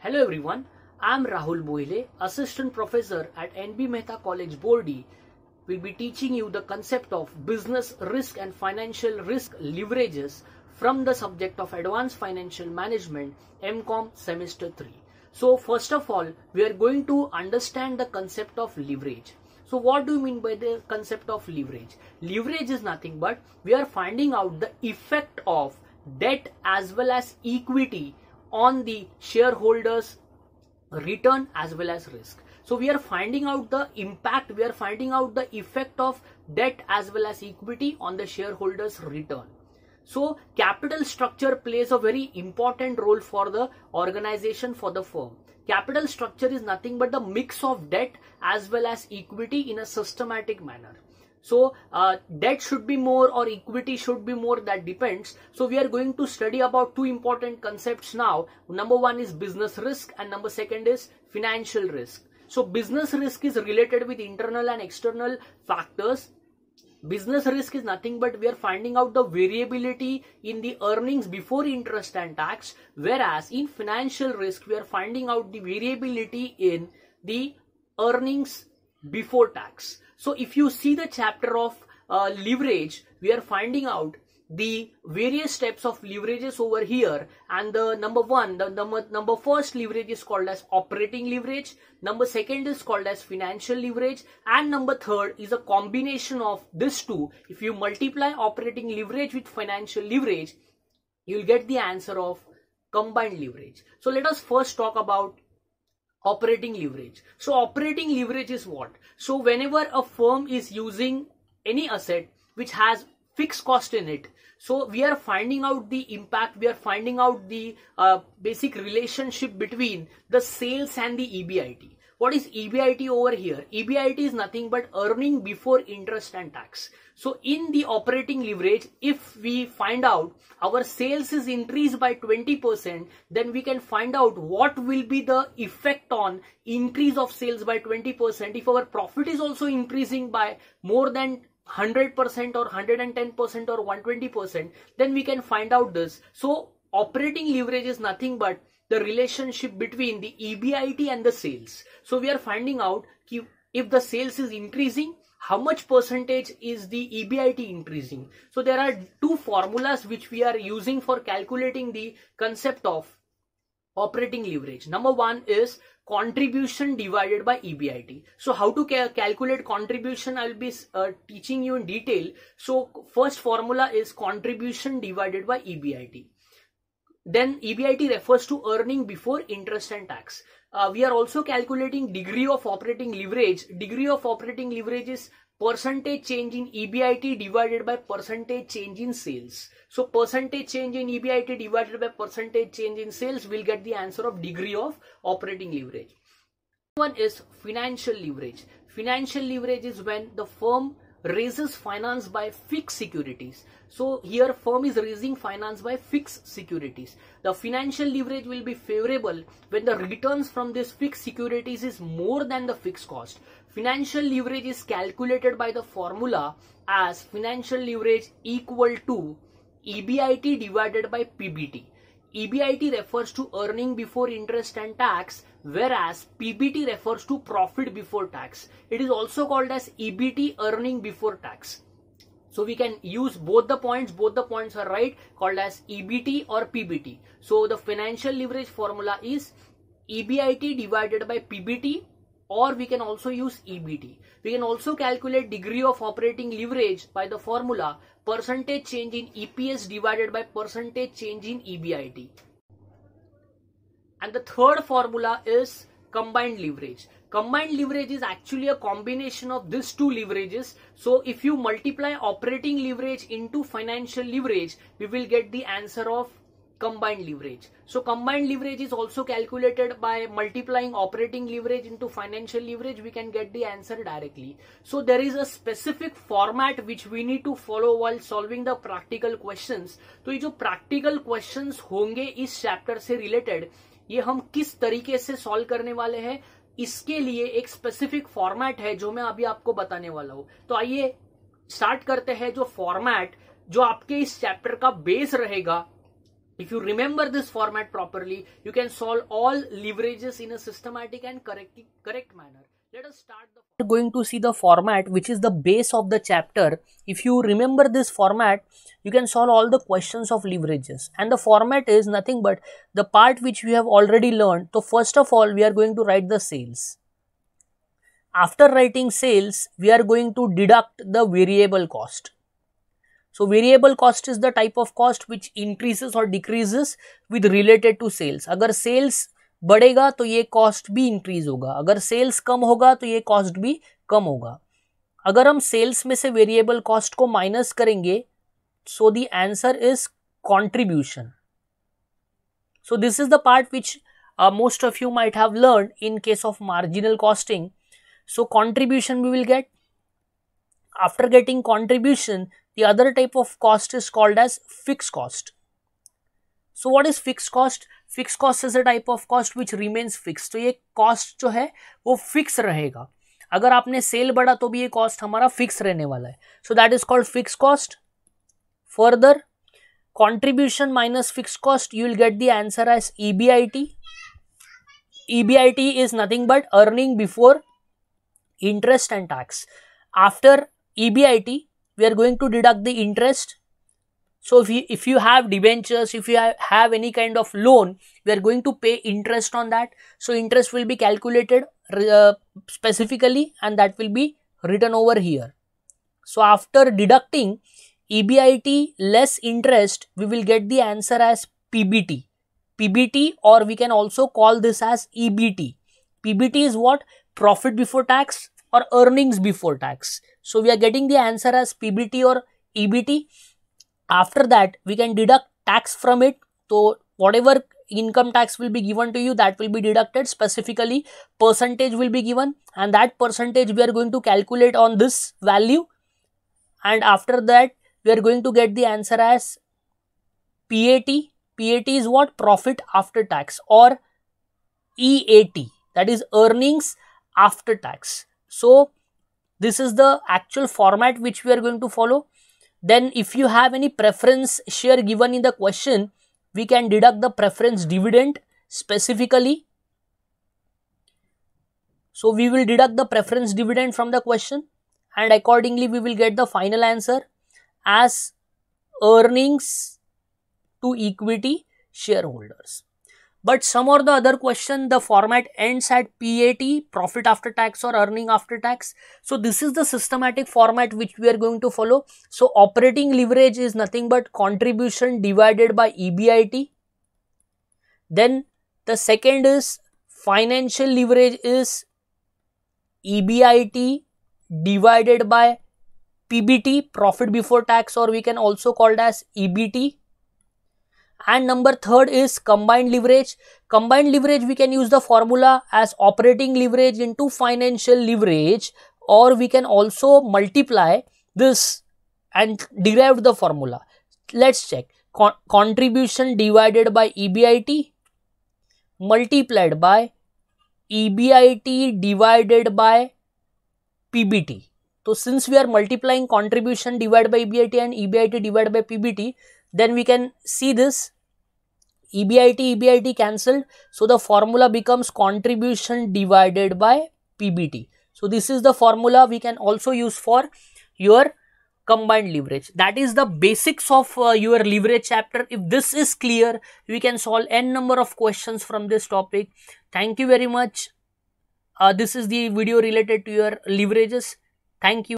Hello everyone, I am Rahul Boile, Assistant Professor at NB Mehta College Bordi. We'll be teaching you the concept of business risk and financial risk leverages from the subject of Advanced Financial Management MCOM Semester 3. So first of all, we are going to understand the concept of leverage. So what do you mean by the concept of leverage? Leverage is nothing but we are finding out the effect of debt as well as equity on the shareholders return as well as risk. So we are finding out the impact, we are finding out the effect of debt as well as equity on the shareholders return. So capital structure plays a very important role for the organization for the firm. Capital structure is nothing but the mix of debt as well as equity in a systematic manner. So uh, debt should be more or equity should be more that depends. So we are going to study about two important concepts now. Number one is business risk and number second is financial risk. So business risk is related with internal and external factors business risk is nothing but we are finding out the variability in the earnings before interest and tax whereas in financial risk we are finding out the variability in the earnings before tax so if you see the chapter of uh, leverage, we are finding out the various types of leverages over here and the number one the number number first leverage is called as operating leverage number second is called as financial leverage and number third is a combination of these two if you multiply operating leverage with financial leverage you'll get the answer of combined leverage so let us first talk about operating leverage. So operating leverage is what? So whenever a firm is using any asset which has fixed cost in it, so we are finding out the impact, we are finding out the uh, basic relationship between the sales and the EBIT. What is EBIT over here? EBIT is nothing but earning before interest and tax. So in the operating leverage, if we find out our sales is increased by 20%, then we can find out what will be the effect on increase of sales by 20% if our profit is also increasing by more than 100% or 110% or 120%, then we can find out this. So operating leverage is nothing but the relationship between the EBIT and the sales. So we are finding out if the sales is increasing, how much percentage is the EBIT increasing. So there are two formulas which we are using for calculating the concept of operating leverage. Number one is contribution divided by EBIT. So how to ca calculate contribution I will be uh, teaching you in detail. So first formula is contribution divided by EBIT. Then EBIT refers to earning before interest and tax. Uh, we are also calculating degree of operating leverage. Degree of operating leverage is percentage change in EBIT divided by percentage change in sales. So percentage change in EBIT divided by percentage change in sales will get the answer of degree of operating leverage. One is financial leverage. Financial leverage is when the firm raises finance by fixed securities. So here firm is raising finance by fixed securities. The financial leverage will be favorable when the returns from these fixed securities is more than the fixed cost. Financial leverage is calculated by the formula as financial leverage equal to EBIT divided by PBT. EBIT refers to earning before interest and tax, whereas PBT refers to profit before tax. It is also called as EBT earning before tax. So we can use both the points, both the points are right, called as EBT or PBT. So the financial leverage formula is EBIT divided by PBT or we can also use EBT. We can also calculate degree of operating leverage by the formula percentage change in EPS divided by percentage change in EBIT. And the third formula is combined leverage. Combined leverage is actually a combination of these two leverages. So if you multiply operating leverage into financial leverage, we will get the answer of combined leverage so combined leverage is also calculated by multiplying operating leverage into financial leverage we can get the answer directly so there is a specific format which we need to follow while solving the practical questions to ye jo practical questions honge is chapter se related ye hum kis tarike se solve karne wale हैं इसके लिए एक specific format है जो मैं अभी आपको बताने वाला हूं तो आइए स्टार्ट करते हैं जो फॉर्मेट जो आपके इस चैप्टर का बेस रहेगा If you remember this format properly, you can solve all leverages in a systematic and correct, correct manner. Let us start the... We're going to see the format which is the base of the chapter. If you remember this format, you can solve all the questions of leverages. And the format is nothing but the part which we have already learned. So first of all, we are going to write the sales. After writing sales, we are going to deduct the variable cost. so variable cost is the type of cost which increases or decreases with related to sales अगर sales बढ़ेगा तो ये cost भी increase होगा अगर sales कम होगा तो ये cost भी कम होगा अगर हम sales में से variable cost को minus करेंगे so the answer is contribution so this is the part which uh, most of you might have learned in case of marginal costing so contribution we will get after getting contribution The other type of cost is called as fixed cost. So what is fixed cost? Fixed cost is a type of cost which remains fixed. so ye cost jo hai wo fix rahega agar aapne sale bada to bhi ye cost hamara fix rehne wala hai so that is called fixed cost further contribution minus fixed cost you will get the answer as EBIT EBIT is nothing but earning before interest and tax after EBIT we are going to deduct the interest so if you, if you have debentures if you have, have any kind of loan we are going to pay interest on that so interest will be calculated uh, specifically and that will be written over here so after deducting EBIT less interest we will get the answer as PBT PBT or we can also call this as EBT PBT is what profit before tax or earnings before tax. So we are getting the answer as PBT or EBT. After that, we can deduct tax from it. So whatever income tax will be given to you, that will be deducted. Specifically, percentage will be given and that percentage we are going to calculate on this value. And after that, we are going to get the answer as PAT. PAT is what? Profit after tax or EAT. That is earnings after tax so this is the actual format which we are going to follow then if you have any preference share given in the question we can deduct the preference dividend specifically so we will deduct the preference dividend from the question and accordingly we will get the final answer as earnings to equity shareholders but some or the other question, the format ends at PAT, profit after tax or earning after tax. So this is the systematic format which we are going to follow. So operating leverage is nothing but contribution divided by EBIT. Then the second is financial leverage is EBIT divided by PBT, profit before tax or we can also call it as EBT and number third is combined leverage combined leverage we can use the formula as operating leverage into financial leverage or we can also multiply this and derive the formula let's check Con contribution divided by ebit multiplied by EBIT divided by PBT. So since we are multiplying contribution divided by EBIT and EBIT divided by PBT, then we can see this EBIT EBIT cancelled so the formula becomes contribution divided by PBT so this is the formula we can also use for your combined leverage that is the basics of uh, your leverage chapter if this is clear we can solve n number of questions from this topic thank you very much uh, this is the video related to your leverages thank you